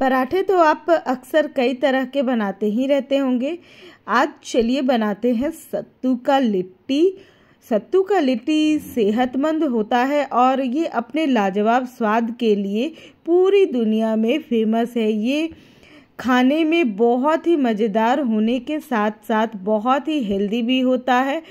पराठे तो आप अक्सर कई तरह के बनाते ही रहते होंगे आज चलिए बनाते हैं सत्तू का लिट्टी सत्तू का लिट्टी सेहतमंद होता है और ये अपने लाजवाब स्वाद के लिए पूरी दुनिया में फेमस है ये खाने में बहुत ही मज़ेदार होने के साथ साथ बहुत ही हेल्दी भी होता है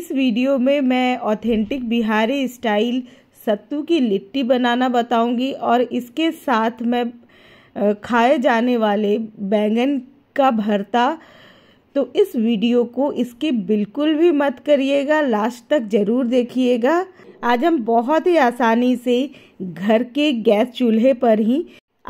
इस वीडियो में मैं ऑथेंटिक बिहारी स्टाइल सत्तू की लिट्टी बनाना बताऊंगी और इसके साथ मैं खाए जाने वाले बैंगन का भरता तो इस वीडियो को इसके बिल्कुल भी मत करिएगा लास्ट तक ज़रूर देखिएगा आज हम बहुत ही आसानी से घर के गैस चूल्हे पर ही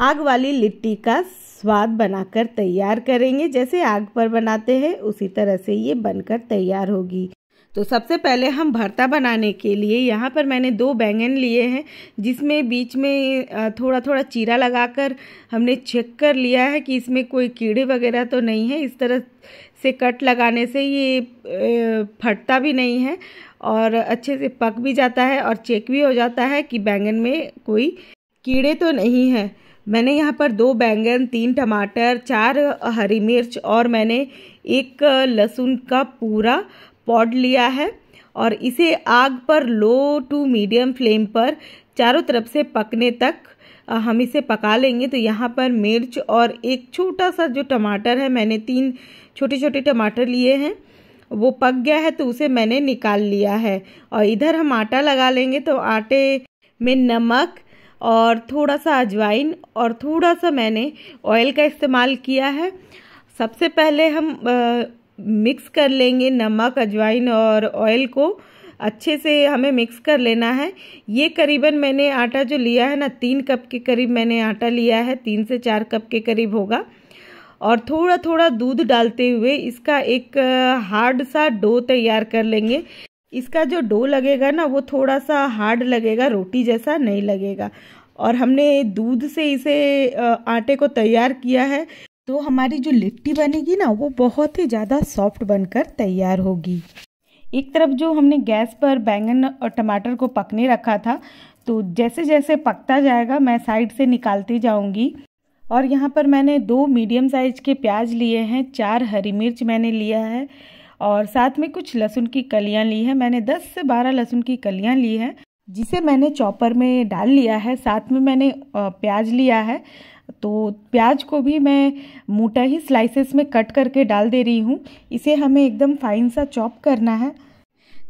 आग वाली लिट्टी का स्वाद बनाकर तैयार करेंगे जैसे आग पर बनाते हैं उसी तरह से ये बनकर तैयार होगी तो सबसे पहले हम भरता बनाने के लिए यहाँ पर मैंने दो बैंगन लिए हैं जिसमें बीच में थोड़ा थोड़ा चीरा लगाकर हमने चेक कर लिया है कि इसमें कोई कीड़े वगैरह तो नहीं है इस तरह से कट लगाने से ये फटता भी नहीं है और अच्छे से पक भी जाता है और चेक भी हो जाता है कि बैंगन में कोई कीड़े तो नहीं है मैंने यहाँ पर दो बैंगन तीन टमाटर चार हरी मिर्च और मैंने एक लहसुन का पूरा पॉड लिया है और इसे आग पर लो टू मीडियम फ्लेम पर चारों तरफ से पकने तक हम इसे पका लेंगे तो यहाँ पर मिर्च और एक छोटा सा जो टमाटर है मैंने तीन छोटे छोटे टमाटर लिए हैं वो पक गया है तो उसे मैंने निकाल लिया है और इधर हम आटा लगा लेंगे तो आटे में नमक और थोड़ा सा अजवाइन और थोड़ा सा मैंने ऑयल का इस्तेमाल किया है सबसे पहले हम मिक्स कर लेंगे नमक अजवाइन और ऑयल को अच्छे से हमें मिक्स कर लेना है ये करीबन मैंने आटा जो लिया है ना तीन कप के करीब मैंने आटा लिया है तीन से चार कप के करीब होगा और थोड़ा थोड़ा दूध डालते हुए इसका एक हार्ड सा डो तैयार कर लेंगे इसका जो डो लगेगा ना वो थोड़ा सा हार्ड लगेगा रोटी जैसा नहीं लगेगा और हमने दूध से इसे आटे को तैयार किया है तो हमारी जो लिट्टी बनेगी ना वो बहुत ही ज़्यादा सॉफ्ट बनकर तैयार होगी एक तरफ जो हमने गैस पर बैंगन और टमाटर को पकने रखा था तो जैसे जैसे पकता जाएगा मैं साइड से निकालती जाऊंगी और यहाँ पर मैंने दो मीडियम साइज के प्याज लिए हैं चार हरी मिर्च मैंने लिया है और साथ में कुछ लहसुन की कलियाँ ली हैं मैंने 10 से 12 लहसुन की कलियाँ ली हैं जिसे मैंने चॉपर में डाल लिया है साथ में मैंने प्याज लिया है तो प्याज को भी मैं मोटा ही स्लाइसेस में कट करके डाल दे रही हूँ इसे हमें एकदम फाइन सा चॉप करना है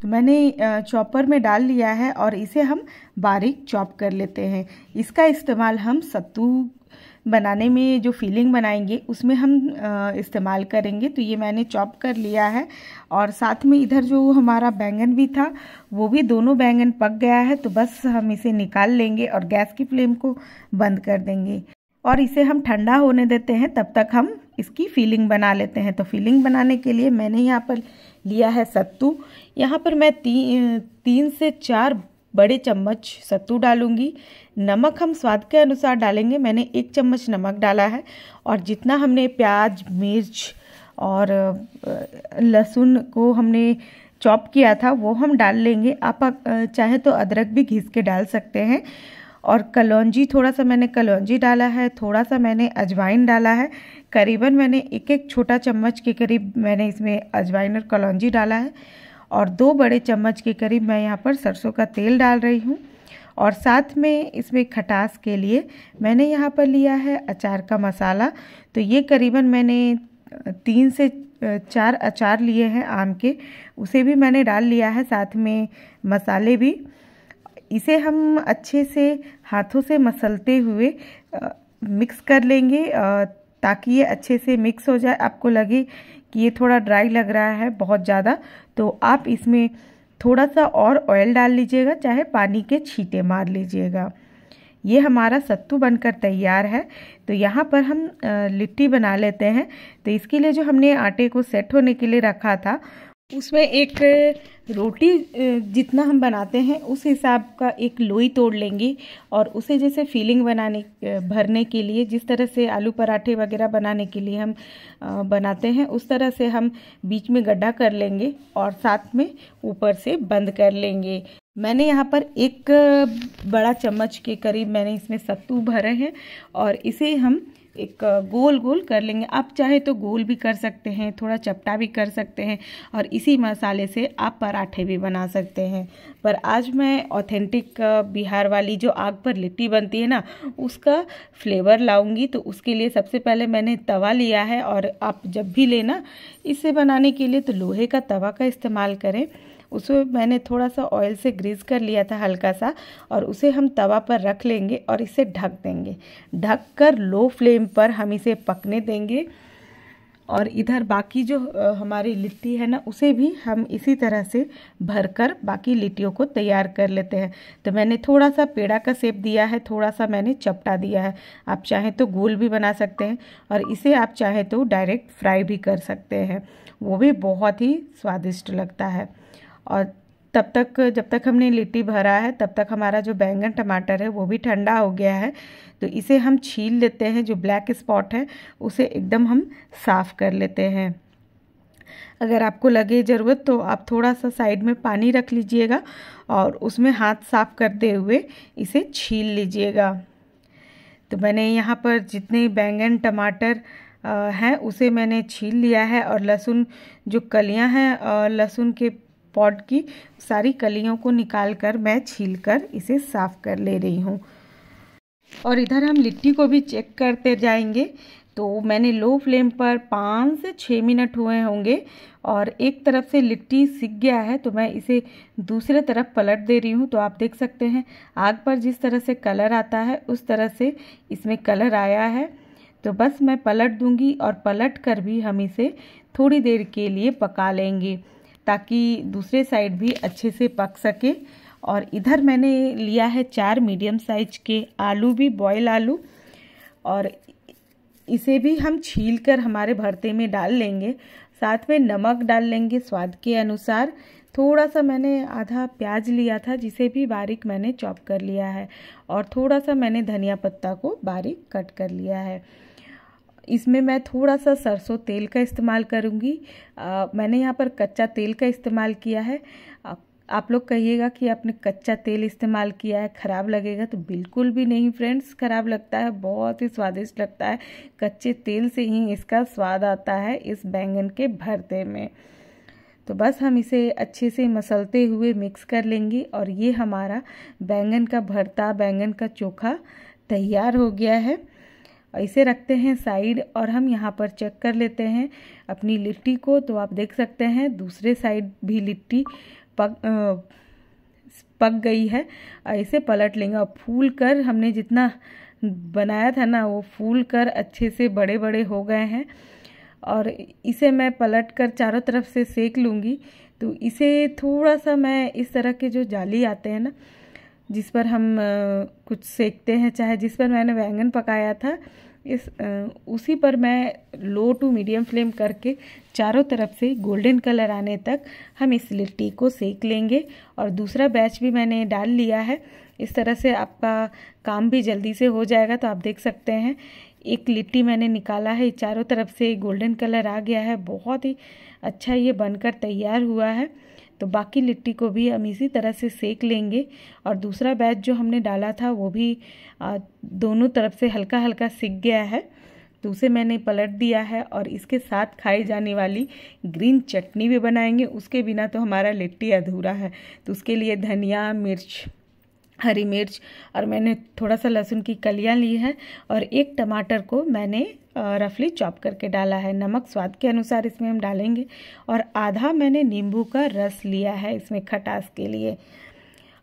तो मैंने चॉपर में डाल लिया है और इसे हम बारीक चॉप कर लेते हैं इसका इस्तेमाल हम सत्तू बनाने में जो फीलिंग बनाएंगे उसमें हम इस्तेमाल करेंगे तो ये मैंने चॉप कर लिया है और साथ में इधर जो हमारा बैंगन भी था वो भी दोनों बैंगन पक गया है तो बस हम इसे निकाल लेंगे और गैस की फ्लेम को बंद कर देंगे और इसे हम ठंडा होने देते हैं तब तक हम इसकी फीलिंग बना लेते हैं तो फीलिंग बनाने के लिए मैंने यहाँ पर लिया है सत्तू यहाँ पर मैं ती, तीन से चार बड़े चम्मच सत्तू डालूंगी नमक हम स्वाद के अनुसार डालेंगे मैंने एक चम्मच नमक डाला है और जितना हमने प्याज मिर्च और लहसुन को हमने चॉप किया था वो हम डाल लेंगे आप चाहे तो अदरक भी घिस के डाल सकते हैं और कलौजी थोड़ा सा मैंने कलौंजी डाला है थोड़ा सा मैंने अजवाइन डाला है करीबन मैंने एक एक छोटा चम्मच के करीब मैंने इसमें अजवाइन और कलौजी डाला है और दो बड़े चम्मच के करीब मैं यहाँ पर सरसों का तेल डाल रही हूँ और साथ में इसमें खटास के लिए मैंने यहाँ पर लिया है अचार का मसाला तो ये करीबन मैंने तीन से चार अचार लिए हैं आम के उसे भी मैंने डाल लिया है साथ में मसाले भी इसे हम अच्छे से हाथों से मसलते हुए मिक्स कर लेंगे ताकि ये अच्छे से मिक्स हो जाए आपको लगे कि ये थोड़ा ड्राई लग रहा है बहुत ज़्यादा तो आप इसमें थोड़ा सा और ऑयल डाल लीजिएगा चाहे पानी के छींटे मार लीजिएगा ये हमारा सत्तू बनकर तैयार है तो यहाँ पर हम लिट्टी बना लेते हैं तो इसके लिए जो हमने आटे को सेट होने के लिए रखा था उसमें एक रोटी जितना हम बनाते हैं उस हिसाब का एक लोई तोड़ लेंगे और उसे जैसे फीलिंग बनाने भरने के लिए जिस तरह से आलू पराठे वगैरह बनाने के लिए हम बनाते हैं उस तरह से हम बीच में गड्ढा कर लेंगे और साथ में ऊपर से बंद कर लेंगे मैंने यहाँ पर एक बड़ा चम्मच के करीब मैंने इसमें सत्तू भरे हैं और इसे हम एक गोल गोल कर लेंगे आप चाहे तो गोल भी कर सकते हैं थोड़ा चपटा भी कर सकते हैं और इसी मसाले से आप पराठे भी बना सकते हैं पर आज मैं ऑथेंटिक बिहार वाली जो आग पर लिट्टी बनती है ना उसका फ्लेवर लाऊंगी तो उसके लिए सबसे पहले मैंने तवा लिया है और आप जब भी लेना इसे बनाने के लिए तो लोहे का तवा का इस्तेमाल करें उसे मैंने थोड़ा सा ऑयल से ग्रीस कर लिया था हल्का सा और उसे हम तवा पर रख लेंगे और इसे ढक देंगे ढक कर लो फ्लेम पर हम इसे पकने देंगे और इधर बाकी जो हमारी लिट्टी है ना उसे भी हम इसी तरह से भरकर बाकी लिट्टियों को तैयार कर लेते हैं तो मैंने थोड़ा सा पेड़ा का सेप दिया है थोड़ा सा मैंने चपटा दिया है आप चाहें तो गोल भी बना सकते हैं और इसे आप चाहें तो डायरेक्ट फ्राई भी कर सकते हैं वो भी बहुत ही स्वादिष्ट लगता है और तब तक जब तक हमने लिट्टी भरा है तब तक हमारा जो बैंगन टमाटर है वो भी ठंडा हो गया है तो इसे हम छील लेते हैं जो ब्लैक स्पॉट है उसे एकदम हम साफ़ कर लेते हैं अगर आपको लगे ज़रूरत तो आप थोड़ा सा साइड में पानी रख लीजिएगा और उसमें हाथ साफ़ करते हुए इसे छील लीजिएगा तो मैंने यहाँ पर जितने बैंगन टमाटर हैं उसे मैंने छील लिया है और लहसुन जो कलियां हैं लहसुन के पॉट की सारी कलियों को निकाल कर मैं छील कर इसे साफ़ कर ले रही हूँ और इधर हम लिट्टी को भी चेक करते जाएंगे तो मैंने लो फ्लेम पर पाँच से छः मिनट हुए होंगे और एक तरफ से लिट्टी सीख गया है तो मैं इसे दूसरे तरफ पलट दे रही हूँ तो आप देख सकते हैं आग पर जिस तरह से कलर आता है उस तरह से इसमें कलर आया है तो बस मैं पलट दूंगी और पलट कर भी हम इसे थोड़ी देर के लिए पका लेंगे ताकि दूसरे साइड भी अच्छे से पक सके और इधर मैंने लिया है चार मीडियम साइज के आलू भी बॉयल आलू और इसे भी हम छील कर हमारे भरते में डाल लेंगे साथ में नमक डाल लेंगे स्वाद के अनुसार थोड़ा सा मैंने आधा प्याज लिया था जिसे भी बारीक मैंने चॉप कर लिया है और थोड़ा सा मैंने धनिया पत्ता को बारीक कट कर लिया है इसमें मैं थोड़ा सा सरसों तेल का इस्तेमाल करूँगी मैंने यहाँ पर कच्चा तेल का इस्तेमाल किया है आ, आप लोग कहिएगा कि आपने कच्चा तेल इस्तेमाल किया है ख़राब लगेगा तो बिल्कुल भी नहीं फ्रेंड्स ख़राब लगता है बहुत ही स्वादिष्ट लगता है कच्चे तेल से ही इसका स्वाद आता है इस बैंगन के भरते में तो बस हम इसे अच्छे से मसलते हुए मिक्स कर लेंगे और ये हमारा बैंगन का भरता बैंगन का चोखा तैयार हो गया है इसे रखते हैं साइड और हम यहाँ पर चेक कर लेते हैं अपनी लिट्टी को तो आप देख सकते हैं दूसरे साइड भी लिट्टी पक पक गई है इसे पलट लेंगे और फूल कर हमने जितना बनाया था ना वो फूल कर अच्छे से बड़े बड़े हो गए हैं और इसे मैं पलट कर चारों तरफ से सेक लूँगी तो इसे थोड़ा सा मैं इस तरह के जो जाली आते हैं ना जिस पर हम कुछ सेकते हैं चाहे जिस पर मैंने बैंगन पकाया था इस उसी पर मैं लो टू मीडियम फ्लेम करके चारों तरफ से गोल्डन कलर आने तक हम इस लिट्टी को सेक लेंगे और दूसरा बैच भी मैंने डाल लिया है इस तरह से आपका काम भी जल्दी से हो जाएगा तो आप देख सकते हैं एक लिट्टी मैंने निकाला है चारों तरफ से गोल्डन कलर आ गया है बहुत ही अच्छा ये बनकर तैयार हुआ है तो बाकी लिट्टी को भी हम इसी तरह से सेक लेंगे और दूसरा बैच जो हमने डाला था वो भी दोनों तरफ से हल्का हल्का सिक गया है तो उसे मैंने पलट दिया है और इसके साथ खाई जाने वाली ग्रीन चटनी भी बनाएंगे उसके बिना तो हमारा लिट्टी अधूरा है तो उसके लिए धनिया मिर्च हरी मिर्च और मैंने थोड़ा सा लहसुन की कलियाँ ली है और एक टमाटर को मैंने रफली चॉप करके डाला है नमक स्वाद के अनुसार इसमें हम डालेंगे और आधा मैंने नींबू का रस लिया है इसमें खटास के लिए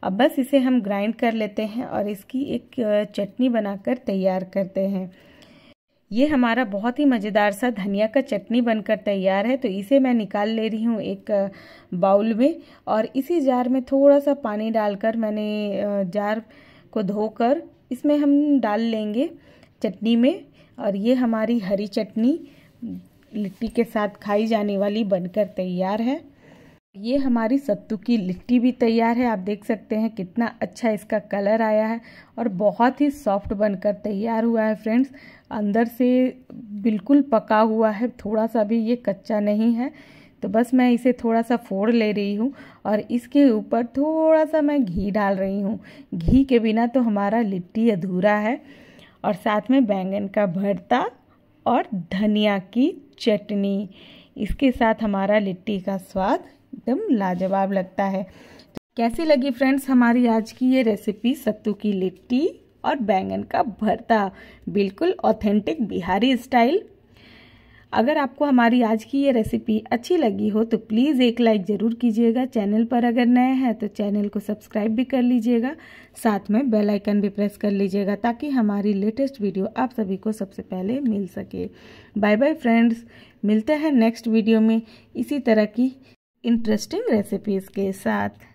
अब बस इसे हम ग्राइंड कर लेते हैं और इसकी एक चटनी बनाकर तैयार करते हैं ये हमारा बहुत ही मज़ेदार सा धनिया का चटनी बनकर तैयार है तो इसे मैं निकाल ले रही हूँ एक बाउल में और इसी जार में थोड़ा सा पानी डालकर मैंने जार को धोकर इसमें हम डाल लेंगे चटनी में और ये हमारी हरी चटनी लिट्टी के साथ खाई जाने वाली बनकर तैयार है ये हमारी सत्तू की लिट्टी भी तैयार है आप देख सकते हैं कितना अच्छा इसका कलर आया है और बहुत ही सॉफ्ट बनकर तैयार हुआ है फ्रेंड्स अंदर से बिल्कुल पका हुआ है थोड़ा सा भी ये कच्चा नहीं है तो बस मैं इसे थोड़ा सा फोड़ ले रही हूँ और इसके ऊपर थोड़ा सा मैं घी डाल रही हूँ घी के बिना तो हमारा लिट्टी अधूरा है और साथ में बैंगन का भरता और धनिया की चटनी इसके साथ हमारा लिट्टी का स्वाद एकदम लाजवाब लगता है कैसी लगी फ्रेंड्स हमारी आज की ये रेसिपी सत्तू की लिट्टी और बैंगन का भरता बिल्कुल ऑथेंटिक बिहारी स्टाइल अगर आपको हमारी आज की ये रेसिपी अच्छी लगी हो तो प्लीज़ एक लाइक ज़रूर कीजिएगा चैनल पर अगर नए हैं तो चैनल को सब्सक्राइब भी कर लीजिएगा साथ में बेल आइकन भी प्रेस कर लीजिएगा ताकि हमारी लेटेस्ट वीडियो आप सभी को सबसे पहले मिल सके बाय बाय फ्रेंड्स मिलते हैं नेक्स्ट वीडियो में इसी तरह की इंटरेस्टिंग रेसिपीज़ के साथ